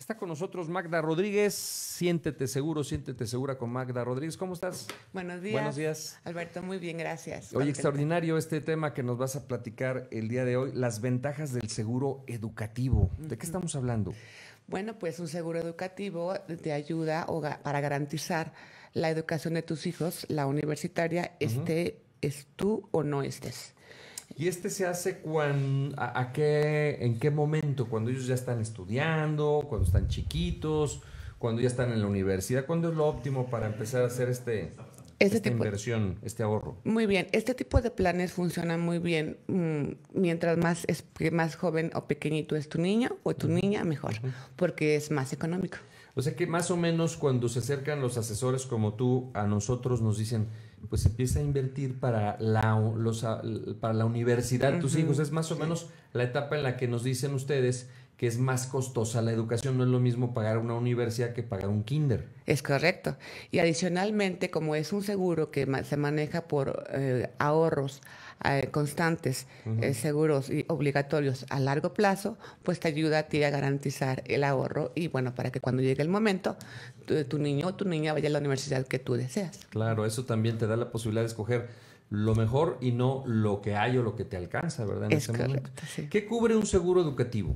Está con nosotros Magda Rodríguez. Siéntete seguro, siéntete segura con Magda Rodríguez. ¿Cómo estás? Buenos días. Buenos días. Alberto, muy bien, gracias. Oye, extraordinario este tema que nos vas a platicar el día de hoy, las ventajas del seguro educativo. ¿De qué estamos hablando? Bueno, pues un seguro educativo te ayuda para garantizar la educación de tus hijos, la universitaria, estés esté, es tú o no estés. ¿Y este se hace a, en qué momento? ¿Cuando ellos ya están estudiando? ¿Cuando están chiquitos? ¿Cuando ya están en la universidad? ¿Cuándo es lo óptimo para empezar a hacer este, este esta inversión, este ahorro? Muy bien, este tipo de planes funcionan muy bien. Mm, mientras más, es, más joven o pequeñito es tu niño o tu niña, mejor, porque es más económico. O sea que más o menos cuando se acercan los asesores como tú a nosotros nos dicen pues empieza a invertir para la, para la universidad, tus hijos. Es más o menos la etapa en la que nos dicen ustedes que es más costosa la educación. No es lo mismo pagar una universidad que pagar un kinder. Es correcto. Y adicionalmente, como es un seguro que se maneja por eh, ahorros eh, constantes, eh, seguros y obligatorios a largo plazo, pues te ayuda a ti a garantizar el ahorro y bueno, para que cuando llegue el momento, tu, niño o tu niña vaya a la universidad que tú deseas. Claro, eso también te da la posibilidad de escoger lo mejor y no lo que hay o lo que te alcanza, ¿verdad? En ese momento. ¿Qué cubre un seguro educativo?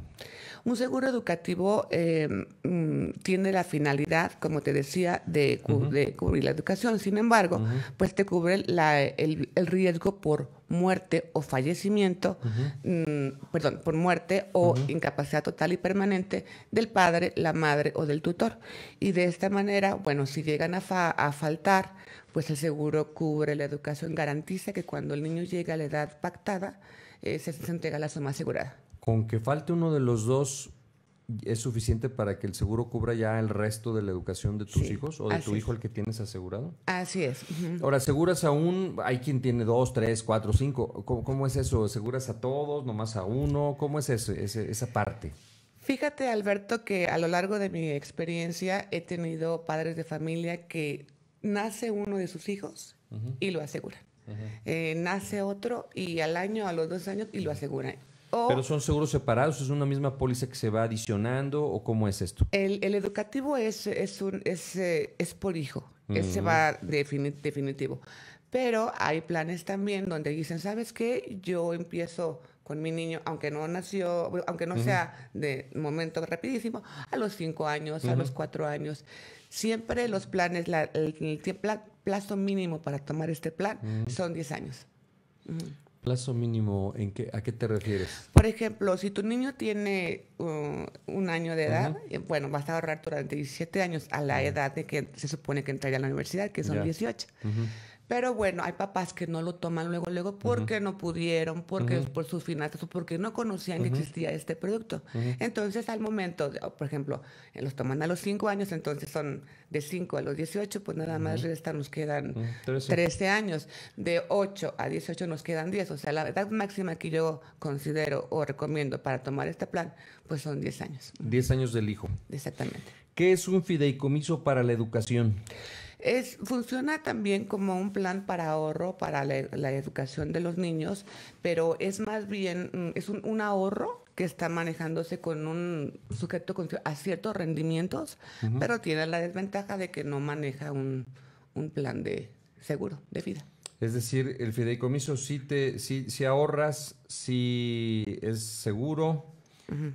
Un seguro educativo em, mm, tiene la finalidad, como te decía, de, de cubrir la educación. Sin embargo, pues te cubre el, riesgo por muerte o fallecimiento, mm, perdón, por muerte o incapacidad total y permanente del padre, la madre o del tutor. Y de esta manera, bueno, si llegan a, faltar, pues el seguro cubre la educación, garantiza que cuando el niño llega a la edad pactada, eh, se, se entrega la suma asegurada con que falte uno de los dos es suficiente para que el seguro cubra ya el resto de la educación de tus hijos o de tu hijo el que tienes asegurado. Así es. Ahora, ¿aseguras a un? Hay quien tiene dos, tres, cuatro, cinco. ¿Cómo, es eso? ¿Aseguras a todos, nomás a uno? ¿Cómo es eso, esa parte? Fíjate, Alberto, que a lo largo de mi experiencia he tenido padres de familia que nace uno de sus hijos y lo aseguran. Eh, nace otro y al año, a los dos años, y lo aseguran pero son seguros separados, es una misma póliza que se va adicionando o cómo es esto? El, educativo es, es, un, es, eh, es por hijo, se va definitivo. Pero hay planes también donde dicen, ¿sabes qué? Yo empiezo con mi niño, aunque no nació, aunque no sea de momento rapidísimo, a los cinco años, a los cuatro años. Siempre los planes, el, plazo mínimo para tomar este plan son 10 años. ¿Plazo mínimo en qué, a qué te refieres? Por ejemplo, si tu niño tiene uh, un año de edad, eh, bueno, vas a ahorrar durante 17 años a la edad de que se supone que entraría a la universidad, que son 18. Pero bueno, hay papás que no lo toman luego, luego porque no pudieron, porque por sus finanzas o porque no conocían que existía este producto. Entonces, al momento, por ejemplo, eh, los toman a los 5 años, entonces son de 5 a los 18, pues nada más nos quedan 13. años. De 8 a 18 nos quedan 10. O sea, la edad máxima que yo considero o recomiendo para tomar este plan, pues son 10 años. 10 años del hijo. Exactamente. ¿Qué es un fideicomiso para la educación? Es, funciona también como un plan para ahorro para la, educación de los niños, pero es más bien, mm, es un, ahorro que está manejándose con un sujeto a ciertos rendimientos, pero tiene la desventaja de que no maneja un, plan de seguro de vida. Es decir, el fideicomiso si te, ahorras, si es seguro,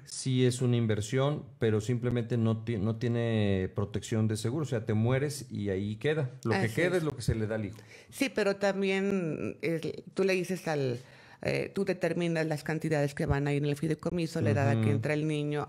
Sí es una inversión, pero simplemente no, no, tiene protección de seguro. O sea, te mueres y ahí queda. Lo que queda es. lo que se le da al hijo. Sí, pero también tú le dices al... Eh, tú determinas las cantidades que van a ir en el fideicomiso, la edad a que entra el niño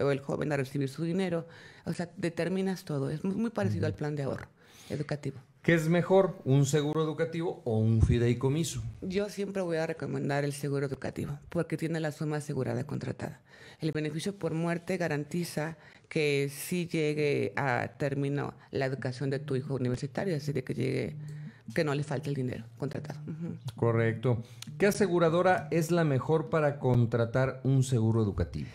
o el joven a recibir su dinero. O sea, determinas todo. Es muy parecido al plan de ahorro educativo. ¿Qué es mejor, un seguro educativo o un fideicomiso? Yo siempre voy a recomendar el seguro educativo porque tiene la suma asegurada contratada. El beneficio por muerte garantiza que sí llegue a término la educación de tu hijo universitario, así de que llegue que no le falte el dinero contratado. Correcto. ¿Qué aseguradora es la mejor para contratar un seguro educativo?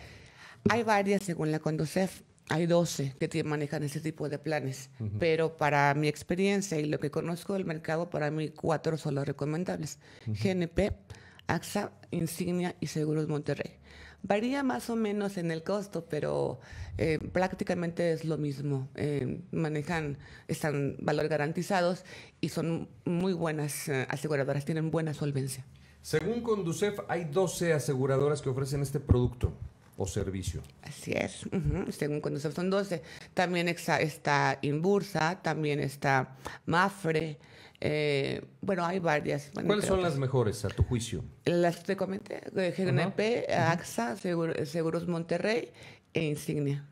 Hay varias según la Conducef, hay 12 que manejan ese tipo de planes, pero para mi experiencia y lo que conozco del mercado, para mí cuatro son los recomendables. GNP, AXA, Insignia y Seguros Monterrey. Varía más o menos en el costo, pero eh, prácticamente es lo mismo. Eh, manejan, están valor garantizados y son muy buenas eh, aseguradoras, tienen buena solvencia. Según Conducef, hay 12 aseguradoras que ofrecen este producto o servicio. Así es, según cuando según son 12. También está, Inbursa, también está Mafre. Eh, bueno, hay varias. ¿Cuáles son las mejores a tu juicio? Las que te comenté, GNP, AXA, Seguros Monterrey e Insignia.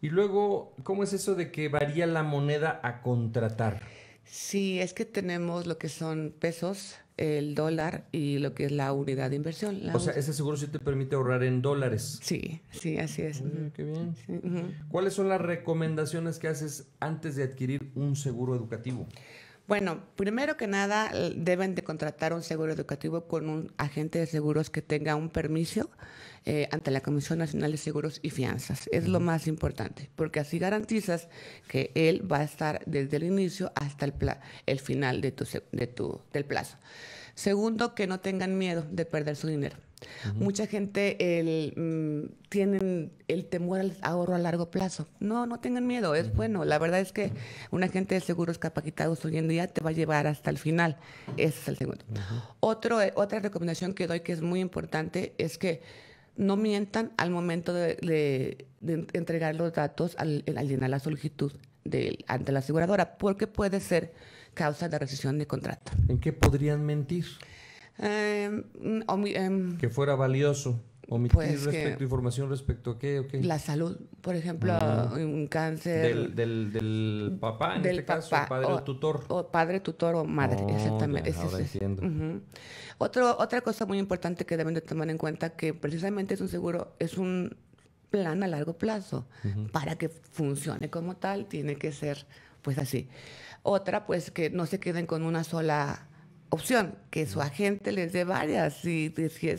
Y luego, ¿cómo es eso de que varía la moneda a contratar? Sí, es que tenemos lo que son pesos, el dólar y lo que es la unidad de inversión. o sea, ese seguro sí te permite ahorrar en dólares. Sí, sí, así es. qué bien. ¿Cuáles son las recomendaciones que haces antes de adquirir un seguro educativo? Bueno, primero que nada deben de contratar un seguro educativo con un agente de seguros que tenga un permiso eh, ante la Comisión Nacional de Seguros y Fianzas. Es lo más importante, porque así garantizas que él va a estar desde el inicio hasta el, el final de tu, de tu, del plazo. Segundo, que no tengan miedo de perder su dinero Mucha gente el, mm, tienen el temor al ahorro a largo plazo. No, no tengan miedo, es bueno. La verdad es que un agente de seguros capacitado hoy en día te va a llevar hasta el final. Ese es el segundo. Eh, otra recomendación que doy que es muy importante es que no mientan al momento de, entregar los datos al, llenar la solicitud ante la aseguradora, porque puede ser causa de rescisión de contrato. ¿En qué podrían mentir? Em, em, que fuera valioso. Omitir pues información respecto a qué, La salud, por ejemplo, un cáncer. Del, papá, en este caso, padre o, tutor. O padre, tutor o madre, oh, exactamente. otra cosa muy importante que deben de tomar en cuenta que precisamente es un seguro, es un plan a largo plazo. Para que funcione como tal, tiene que ser pues así. Otra, pues que no se queden con una sola opción, que su agente les dé varias y, si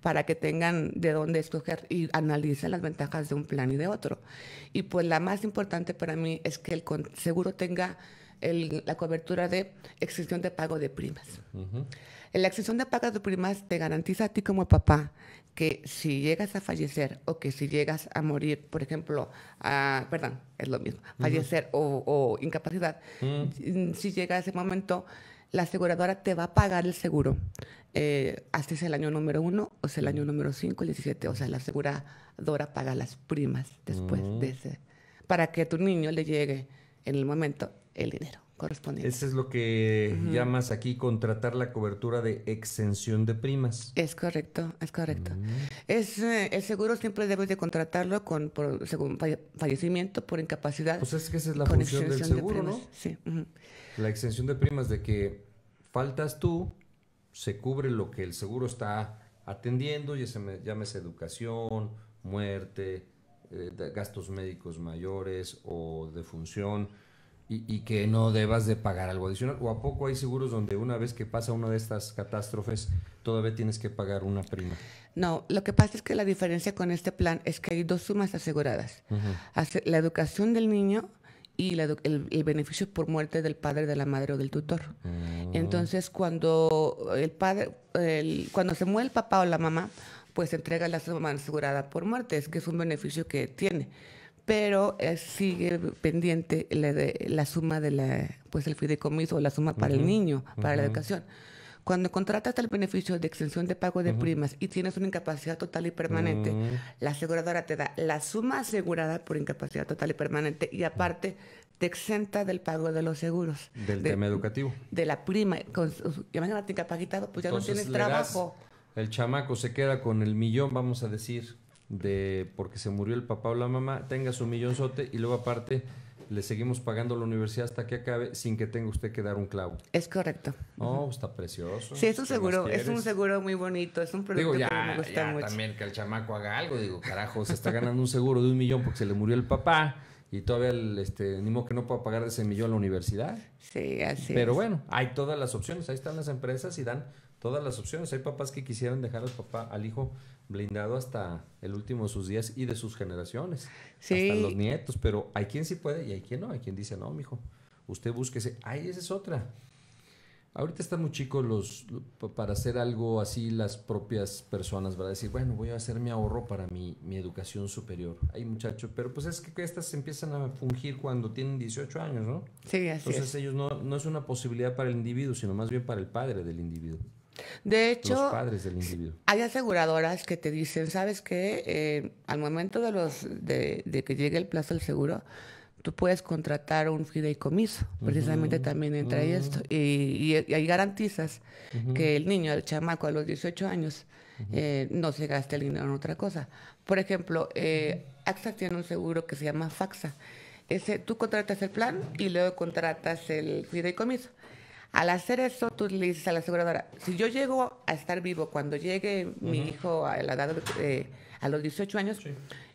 para que tengan de dónde escoger y analicen las ventajas de un plan y de otro. Y pues la más importante para mí es que el seguro tenga la cobertura de exención de pago de primas. La exención de pago de primas te garantiza a ti como papá que si llegas a fallecer o que si llegas a morir, por ejemplo, a, perdón, es lo mismo, fallecer o, incapacidad, si llega ese momento, la aseguradora te va a pagar el seguro. Eh, hasta es el año número uno, o el año número cinco, el 17. O sea, la aseguradora paga las primas después de mm. ese. Para que a tu niño le llegue en el momento el dinero correspondiente. Eso es lo que llamas aquí contratar la cobertura de exención de primas. Es correcto, es correcto. Mm. es, eh, el seguro siempre debes de contratarlo con por, según fallecimiento, por incapacidad. Pues es que esa es la función del seguro, ¿no? Sí. La exención de primas de que faltas tú, se cubre lo que el seguro está atendiendo, y se me, esa educación, muerte, eh, gastos médicos mayores o defunción y, que no debas de pagar algo adicional. ¿O a poco hay seguros donde una vez que pasa una de estas catástrofes todavía tienes que pagar una prima? No, lo que pasa es que la diferencia con este plan es que hay dos sumas aseguradas. La educación del niño y el, beneficio por muerte del padre, de la madre o del tutor. Ah. Entonces, cuando el padre, cuando se mueve el papá o la mamá, pues entrega la suma asegurada por muerte, es que es un beneficio que tiene pero eh, sigue pendiente la, suma de pues el fideicomiso la suma para el niño, para la educación. Cuando contratas el beneficio de extensión de pago de primas y tienes una incapacidad total y permanente, mm. la aseguradora te da la suma asegurada por incapacidad total y permanente y aparte te exenta del pago de los seguros. Del tema educativo. De la prima. Con, imagínate incapacitado, pues ya no tienes trabajo. el chamaco se queda con el millón, vamos a decir, de porque se murió el papá o la mamá, tenga su millonzote y luego aparte le seguimos pagando la universidad hasta que acabe sin que tenga usted que dar un clavo. Es correcto. oh, está precioso. Sí, es un seguro, es un seguro muy bonito, es un producto que me gusta ya también que el chamaco haga algo, digo, carajo, se está ganando un seguro de un millón porque se le murió el papá y todavía el, este, ni que no pueda pagar ese millón a la universidad. Sí, así Pero bueno, hay todas las opciones, ahí están las empresas y dan todas las opciones. Hay papás que quisieran dejar al papá, al hijo blindado hasta el último de sus días y de sus generaciones, sí. hasta los nietos, pero hay quien sí puede y hay quien no, hay quien dice, no, mijo, usted búsquese, ay, esa es otra. Ahorita están muy chicos los para hacer algo así las propias personas, ¿verdad? Decir, bueno, voy a hacer mi ahorro para mi, mi educación superior. Hay muchachos, pero pues es que estas empiezan a fungir cuando tienen 18 años, ¿no? Sí, así Entonces ellos no, no es una posibilidad para el individuo, sino más bien para el padre del individuo. De hecho, hay aseguradoras que te dicen, ¿sabes qué? Eh, al momento de, los, de, que llegue el plazo del seguro, tú puedes contratar un fideicomiso, precisamente también entra esto, y, ahí garantizas que el niño, el chamaco a los 18 años, eh, no se gaste el dinero en otra cosa. Por ejemplo, eh, AXA tiene un seguro que se llama FAXA. Ese, tú contratas el plan y luego contratas el fideicomiso. Al hacer eso, tú le dices a la aseguradora, si yo llego a estar vivo cuando llegue mi hijo a la edad eh, a los 18 años,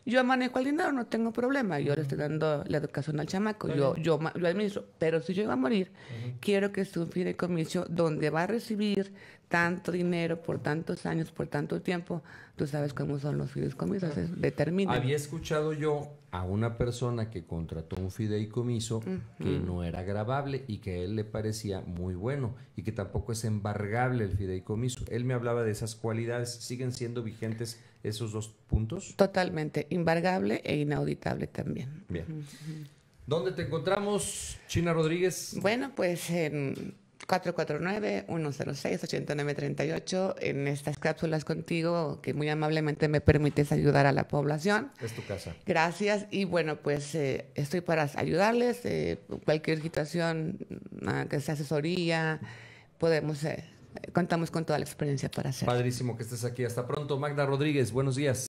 yo manejo el dinero, no tengo problema. Yo le estoy dando la educación al chamaco, yo, yo, administro. Pero si yo iba a morir, quiero que esté un comicio donde va a recibir tanto dinero por tantos años, por tanto tiempo, tú sabes cómo son los fideicomisos, es, determina. Había escuchado yo a una persona que contrató un fideicomiso que no era grabable y que a él le parecía muy bueno y que tampoco es embargable el fideicomiso. Él me hablaba de esas cualidades, ¿siguen siendo vigentes esos dos puntos? Totalmente, embargable e inauditable también. Bien. ¿Dónde te encontramos, China Rodríguez? Bueno, pues en 449-106-8938 en estas cápsulas contigo que muy amablemente me permites ayudar a la población. Es tu casa. Gracias y bueno, pues eh, estoy para ayudarles. Eh, cualquier situación mm, que sea asesoría, podemos, eh, contamos con toda la experiencia para hacer Padrísimo que estés aquí. Hasta pronto, Magda Rodríguez. Buenos días.